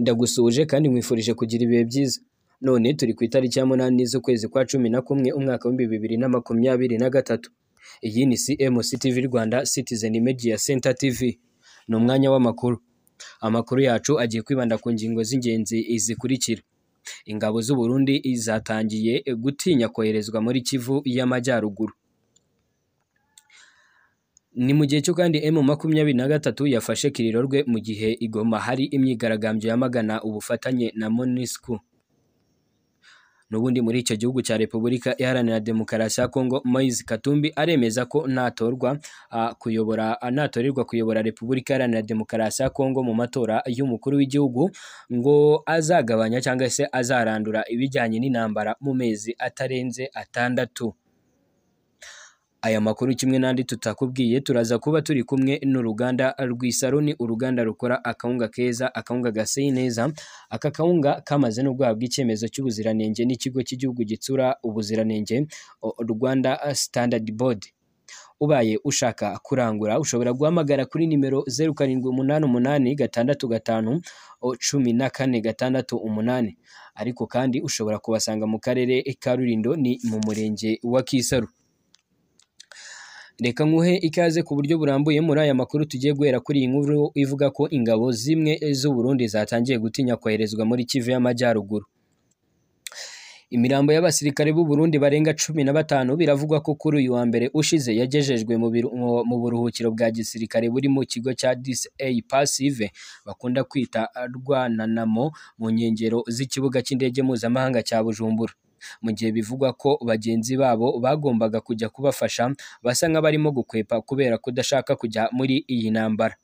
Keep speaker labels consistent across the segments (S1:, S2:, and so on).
S1: ndagusuhuje kandi nkwifurije kugira ibihe byiza none turi ku itariki ya munani z'ukwezi kwa cumi na kumwe umwaka w'ibihumbi bibiri na makumyabiri na gatatu iyi ni cmc tv rwanda citizen media center tv ni umwanya w'amakuru amakuru yacu agiye kwibanda ku ngingo z'ingenzi zikurikira ingabo z'u Burundi zatangiye gutinya koherezwa muri kivu y'amajyaruguru Ni mu gihe cyo kandi M makumyabiri na gatatu yafashe kiriro rwe mu gihe igoma hari imyigaragambyo yamagana ubufatanye na MONUSCO n'ubundi muri icyo gihugu cya Repubulika Iharanira Demokarasi ya Kongo Moise Katumbi aremeza ko natorwa kuyobora natorerwa kuyobora Repubulika Iharanira Demokarasi ya Kongo mu matora y'umukuru w'igihugu ngo azagabanya cyangwa se azarandura ibijyanye n'intambara mu mezi atarenze atandatu Aya makuru kimwe n'andi tutakubwiye turaza kuba turi kumwe n'uruganda rw'isaruni uruganda rukora akawunga keza akawunga gaseye neza aka kawunga kamaze no guhabwa icyemezo cy'ubuziranenge n'ikigo cy'igihugu gitsura ubuziranenge Rwanda standard board ubaye ushaka kurangura ushobora guhamagara kuri nimero zeru karindwi umunani umunani gatandatu gatanu cumi na kane gatandatu umunani ariko kandi ushobora kubasanga mu karere ka Rulindo ni mu murenge wa Kisaru. Reka nkuhe ikaze ku buryo burambuye muri aya makuru tugiye guhera kuri iyi nkuru ivuga ko ingabo zimwe z'u Burundi zatangiye gutinya koherezwa muri Kivu y'Amajyaruguru. Imirambo y'abasirikare b'u Burundi barenga cumi na batanu biravugwa ko kuri uyu wa mbere ushize yagejejwe mu buruhukiro bwa gisirikare buri mu kigo cya DCA Passive bakunda kwita Rwananamo mu nkengero z'ikibuga cy'indege mpuzamahanga cya Bujumbura. mu gihe bivugwa ko bagenzi babo bagombaga kujya kubafasha basa nk'abarimo gukwepa kubera kudashaka kujya muri iyi ntambara.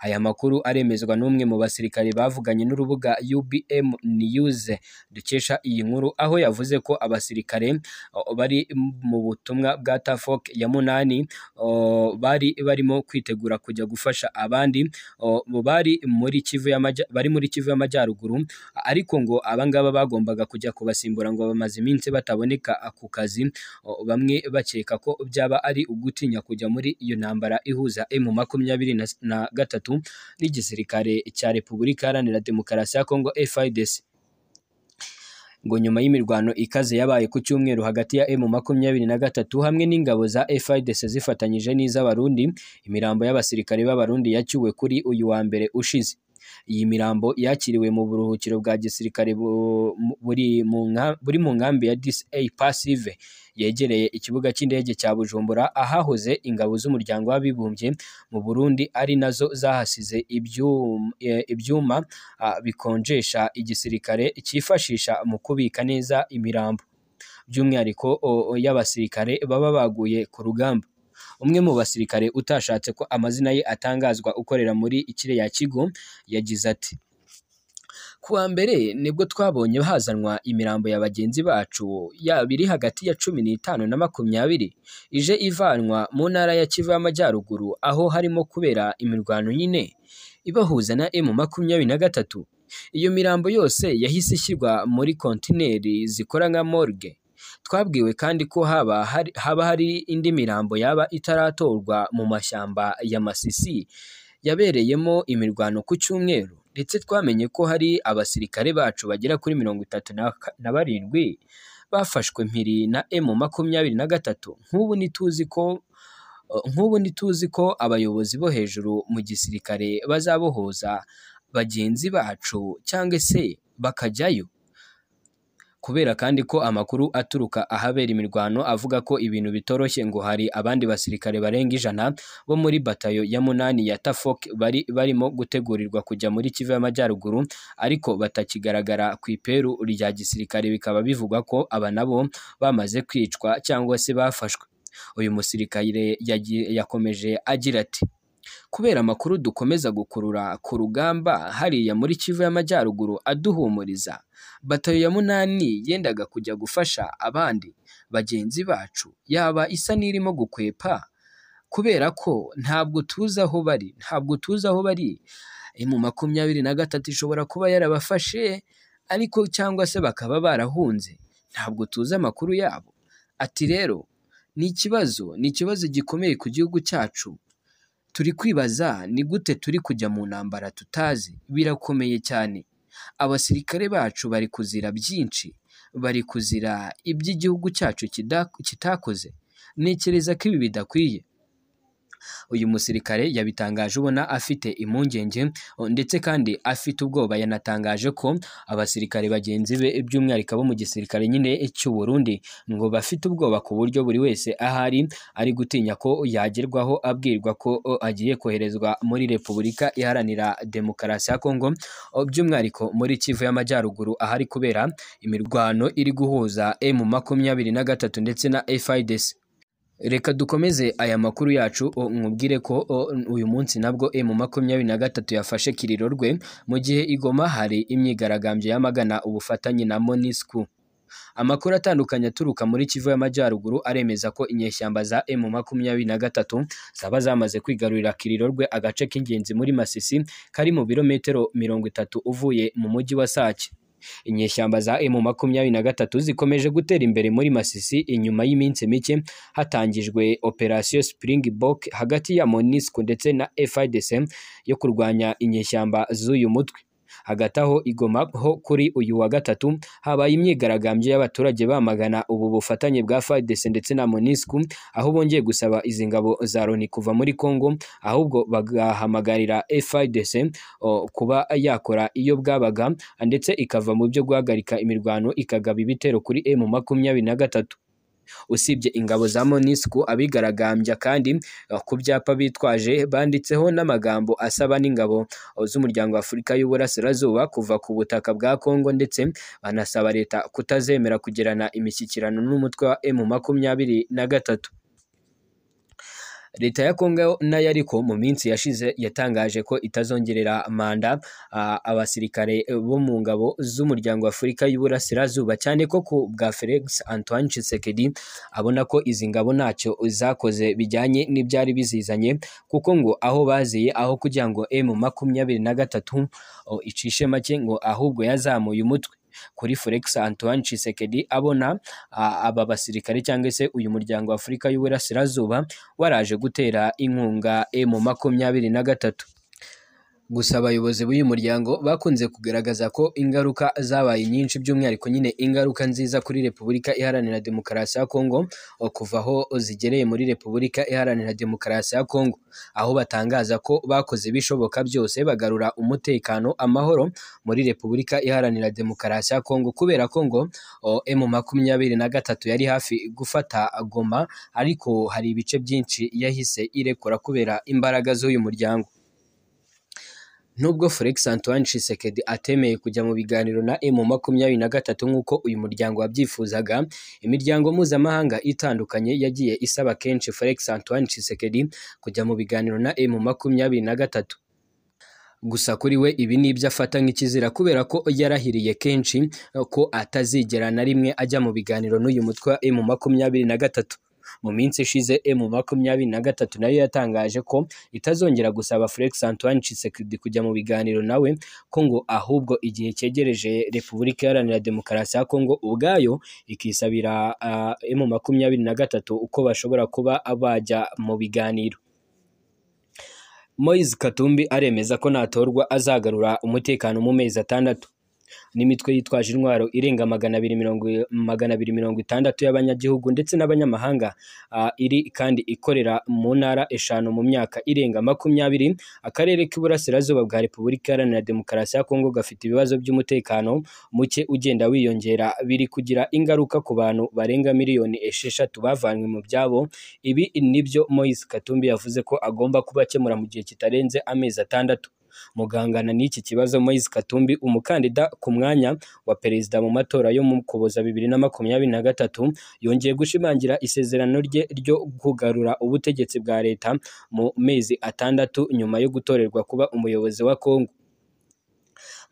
S1: Aya makuru aremezwa n'umwe mu basirikare bavuganye n'urubuga UBM News dukesha iyi nkuru, aho yavuze ko abasirikare bari mu butumwa bwa TAFOC ya munani bari barimo kwitegura kujya gufasha abandi bari muri Kivu y'Amajyaruguru, ariko ngo abangaba bagombaga kujya kubasimbura ngo bamaze iminsi bataboneka ku kazi, bamwe bakeka ko byaba ari ugutinya kujya muri iyo ntambara ihuza M makumyabiri na gatatu gatatu n'igisirikare cya Repubulika Iharanira Demokarasi ya Kongo FARDC ngo nyuma y'imirwano ikaze yabaye ku cyumweru hagati ya M makumyabiri na gatatu hamwe n'ingabo za FARDC zifatanyije n'iz'abarundi imirambo y'abasirikare b'abarundi yacyuwe kuri uyu wa mbere ushize Iyi mirambo yakiriwe mu buruhukiro bwa gisirikare buri mu nkambi ya DCA eh, Passive yegereye ikibuga cy'indege cya Bujumbura ahahoze ingabo z'umuryango w'abibumbye mu Burundi ari nazo zahasize eh, ibyuma ah, bikonjesha igisirikare cyifashisha mu kubika neza imirambo by'umwihariko y'abasirikare baba baguye ku rugamba. umwe mu basirikare utashatse ko amazina ye atangazwa ukorera muri kiriya kigo yagize ati ku mbere nibwo twabonye hazanwa imirambo ya bagenzi bacu yaba iri hagati ya cumi n'itanu na makumyabiri ije ivanwa mu ntara ya kivu y'amajyaruguru aho harimo kubera imirwano nyine ibahuza na emu makumyabiri na gatatu iyo mirambo yose yahise ishyirwa muri kontineri zikora nka morgue Twabwiwe kandi ko haba hari indi mirambo yaba itaratorwa mu mashyamba ya Masisi yabereyemo imirwano ku cyumweru ndetse twamenye ko hari abasirikare bacu bagera kuri mirongo itatu na barindwi bafashwe mpiri na emu makumyabiri na gatatu nk'ubu ntituzi ko nk'ubu ntituzi ko abayobozi bo hejuru mu gisirikare bazabohoza bagenzi bacu cyangwa se bakajyayo. Kubera kandi ko amakuru aturuka ahabera imirwano avuga ko ibintu bitoroshye ngo hari abandi basirikare barenga ijana bo muri batayo ya munani ya Tafok bari barimo gutegurirwa kujya muri Kivu y'Amajyaruguru ariko batakigaragara ku iperu rya gisirikare bikaba bivugwa ko aba nabo bamaze kwicwa cyangwa se bafashwe uyu musirikare yakomeje agira ati kubera amakuru dukomeza gukurura ku rugamba hariya muri Kivu y'Amajyaruguru aduhumuriza batayo ya munani yendaga kujya gufasha abandi bagenzi bacu yaba isa n'irimo gukwepa kubera ko ntabwo tuzi aho bari ntabwo tuzi aho bari mu makumyabiri na gatatu ishobora kuba yarabafashe ariko cyangwa se bakaba barahunze ntabwo tuzi amakuru yabo ati rero ni ikibazo ni ikibazo gikomeye ku gihugu cyacu turi kwibaza ni gute turi kujya mu ntambara tutazi birakomeye cyane abasirikare bacu bari kuzira byinshi bari kuzira iby’igihugu cyacu kitakoze ntekereza ko ibi bidakwiye uyu musirikare yabitangaje ubona afite impungenge ndetse kandi afite ubwoba yanatangaje ko abasirikare bagenzi be by'umwihariko bo mu gisirikare nyine cy'u Burundi ngo bafite ubwoba ku buryo buri wese ahari ari gutinya ko yagerwaho abwirwa ko agiye koherezwa muri Repubulika iharanira demokarasi ya Kongo by'umwihariko muri Kivu y'Amajyaruguru ahari kubera imirwano iri guhuza M makumyabiri na gatatu ndetse na FIDC reka dukomeze aya makuru yacu nkubwire ko uyu munsi nabwo emu makumyabiri na gatatu yafashe kiriro rwe mu gihe igoma hari imyigaragambyo yamagana ubufatanye na monisku amakuru atandukanye aturuka muri kivu y'amajyaruguru aremeza ko inyeshyamba za emu makumyabiri na gatatu zaba zamaze kwigarurira kiriro rwe agace k'ingenzi muri masisi kari mu birometero mirongo itatu uvuye mu mujyi wa sake Inyeshyamba za emu makumyabiri na gatatu zikomeje gutera imbere muri Masisi inyuma y'iminsi mike hatangijwe operasiyo Springbok hagati ya MONUSCO ndetse na FARDC yo kurwanya inyeshyamba z'uyu mutwe. hagati aho i ho kuri uyu wa gatatu habaye imyigaragambyo y'abaturage bamagana ubu bufatanye bwa FARDC e ndetse na MONUSCO aho bongeye gusaba izi ngabo za Loni kuva muri Congo ahubwo bagahamagarira FARDC e kuba yakora iyo bwabaga ndetse ikava mu byo guhagarika imirwano ikagaba ibitero kuri M makumyabiri na gatatu usibye ingabo za MONUSCO abigaragambya kandi eh, ku byapa bitwaje banditseho n'amagambo asaba n'ingabo z'umuryango w'Afurika y'Uburasirazuba kuva ku butaka bwa Congo ndetse banasaba leta kutazemera kugirana imishyikirano n'umutwe wa M makumyabiri na gatatu. leta ya Kongo nayo ariko mu minsi yashize yatangaje ko itazongerera manda abasirikare bo mu ngabo z'umuryango Afurika y'Uburasirazuba cyane ko ku bwa Felix Antoine Tshisekedi abona ko izi ngabo ntacyo zakoze bijyanye n'ibyari bizizanye kuko ngo aho baziye aho kugira ngo M makumyabiri na gatatu icishe make ngo ahubwo yazamuye umutwe kuri Felix Antoine Chisekedi abona aba basirikare cyangwa se uyu muryango wa Afurika y'Uburasirazuba waraje gutera inkunga e M makumyabiri na gatatu Gusa abayobozi b'uyu muryango bakunze kugaragaza ko ingaruka zabaye nyinshi by'umwihariko nyine ingaruka nziza kuri Repubulika Iharanira Demokarasi ya Kongo kuva aho zigereye muri Repubulika Iharanira Demokarasi ya Kongo, aho batangaza ko bakoze ibishoboka byose bagarura umutekano, amahoro muri Repubulika Iharanira Demokarasi ya Kongo kubera ko ngo M makumyabiri na gatatu yari hafi gufata Goma ariko hari ibice byinshi yahise irekura kubera imbaraga z'uyu muryango. Nubwo Felix Antoine Tshisekedi atemeye kujya mu biganiro na M makumyabiri na gatatu nk'uko uyu muryango wabyifuzaga, imiryango mpuzamahanga itandukanye yagiye isaba kenshi Felix Antoine Tshisekedi kujya mu biganiro na M makumyabiri na gatatu. Gusa kuri we ibi ni afata nk'ikizira kubera ko yarahiriye kenshi ko atazigera na rimwe ajya mu biganiro n'uyu mutwe wa M makumyabiri na gatatu. mu minsi ishize emu makumyabiri na gatatu nayo yatangaje ko itazongera gusaba Felix Antoine Tshisekedi kujya mu biganiro nawe ko ngo ahubwo igihe cyegereje Repubulika Iharanira Demokarasi ya Kongo ubwayo ikisabira emu makumyabiri na gatatu uko bashobora kuba bajya mu biganiro Moise Katumbi aremeza ko natorwa azagarura umutekano mu mezi atandatu n'imitwe yitwaje intwaro irenga magana abiri mirongo magana mirongo itandatu y'abanyagihugu ndetse n'abanyamahanga iri kandi ikorera mu ntara eshanu mu myaka irenga makumyabiri akarere k'iburasirazuba bwa repubulika iharanira demokarasi ya kongo gafite ibibazo by'umutekano muke ugenda wiyongera biri kugira ingaruka ku bantu barenga miliyoni esheshatu bavanywe mu byabo ibi nibyo Moise Katumbi yavuze ko agomba kuba akemura mu gihe kitarenze amezi atandatu mugahangana n'iki kibazo Moise Katumbi umukandida ku mwanya wa perezida mu matora yo mu kuboza bibiri na makumyabiri na gatatu yongeye gushimangira isezerano rye ryo kugarura ubutegetsi bwa leta mu mezi atandatu nyuma yo gutorerwa kuba umuyobozi wa Congo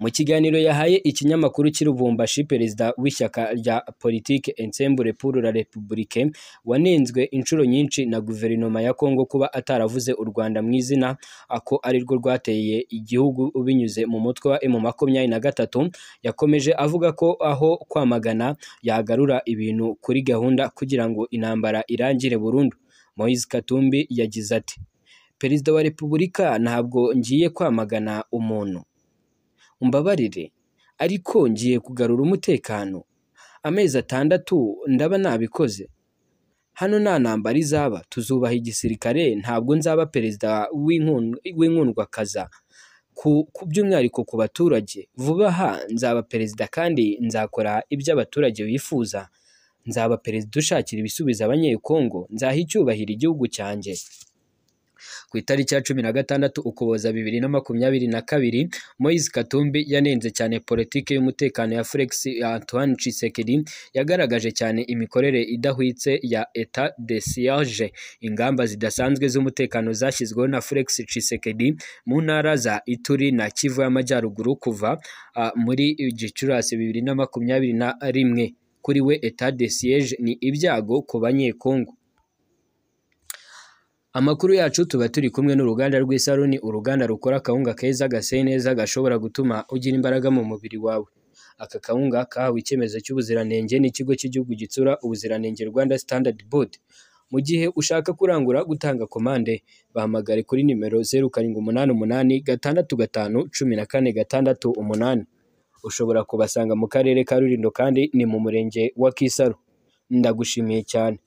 S1: Mu kiganiro yahaye ikinyamakuru cy'Irubumbashi perezida w'ishyaka rya politike Ensemble pour la République wanenzwe inshuro nyinshi na guverinoma ya Congo kuba ataravuze u Rwanda mu izina ako ari rwo rwateye igihugu binyuze mu mutwe wa M makumyabiri na gatatu yakomeje avuga ko aho kwamagana yagarura ibintu kuri gahunda kugira ngo intambara irangire burundu Moise Katumbi yagize ati Perezida wa Repubulika ntabwo ngiye kwamagana umuntu umbabarire ariko ngiye kugarura umutekano amezi atandatu ndaba nabikoze hano nta ntambara izaba tuzubaha igisirikare ntabwo nzaba perezida w'inkundwakaza ku by'umwihariko ku baturage vuba aha nzaba perezida kandi nzakora ibyo abaturage bifuza nzaba perezida ushakira ibisubizo abanyekongo nzaha icyubahiro igihugu cyanjye Ku itariki ya cumi na gatandatu Ukuboza bibiri na makumyabiri na kabiri, Moise Katumbi yanenze cyane politiki y'umutekano ya Felix Antoine Tshisekedi yagaragaje cyane imikorere idahwitse ya Etat de Siege, ingamba zidasanzwe z'umutekano zashyizweho na Flex Tshisekedi mu ntara za Ituri na Kivu y'Amajyaruguru kuva uh, muri Gicurasi bibiri na makumyabiri na rimwe kuri we etat de siege ni ibyago ku banyekongo Amakuru yacu tuba turi kumwe n'uruganda rw'isaruni, uruganda rukora akawunga keza gaseye neza gashobora gutuma ugira imbaraga mu mubiri wawe. Aka kawunga kahawe icyemezo cy'ubuziranenge n'ikigo cy'igihugu gitsura ubuziranenge Rwanda standard board. Mu gihe ushaka kurangura, gutanga komande, bahamagare kuri nimero zeru karindwi umunani umunani gatandatu gatanu cumi na kane gatandatu umunani. Ushobora kubasanga mu karere ka Rulindo kandi ni mu murenge wa Kisaro. Ndagushimiye cyane.